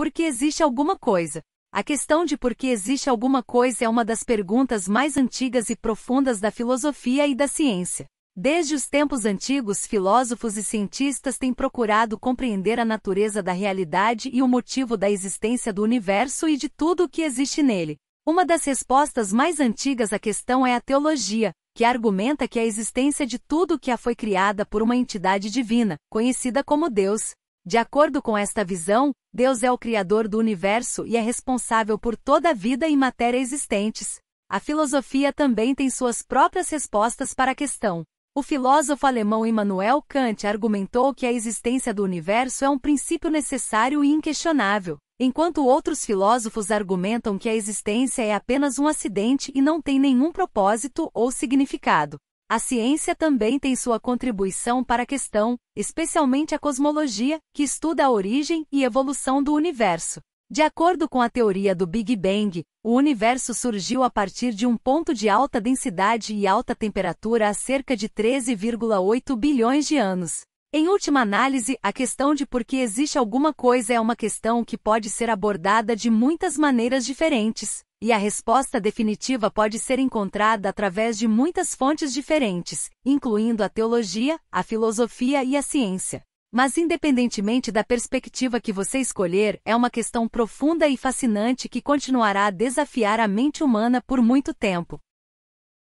Porque existe alguma coisa. A questão de por que existe alguma coisa é uma das perguntas mais antigas e profundas da filosofia e da ciência. Desde os tempos antigos, filósofos e cientistas têm procurado compreender a natureza da realidade e o motivo da existência do universo e de tudo o que existe nele. Uma das respostas mais antigas à questão é a teologia, que argumenta que a existência de tudo o que a foi criada por uma entidade divina, conhecida como Deus, de acordo com esta visão, Deus é o Criador do universo e é responsável por toda a vida e matéria existentes. A filosofia também tem suas próprias respostas para a questão. O filósofo alemão Immanuel Kant argumentou que a existência do universo é um princípio necessário e inquestionável, enquanto outros filósofos argumentam que a existência é apenas um acidente e não tem nenhum propósito ou significado. A ciência também tem sua contribuição para a questão, especialmente a cosmologia, que estuda a origem e evolução do universo. De acordo com a teoria do Big Bang, o universo surgiu a partir de um ponto de alta densidade e alta temperatura há cerca de 13,8 bilhões de anos. Em última análise, a questão de por que existe alguma coisa é uma questão que pode ser abordada de muitas maneiras diferentes. E a resposta definitiva pode ser encontrada através de muitas fontes diferentes, incluindo a teologia, a filosofia e a ciência. Mas, independentemente da perspectiva que você escolher, é uma questão profunda e fascinante que continuará a desafiar a mente humana por muito tempo.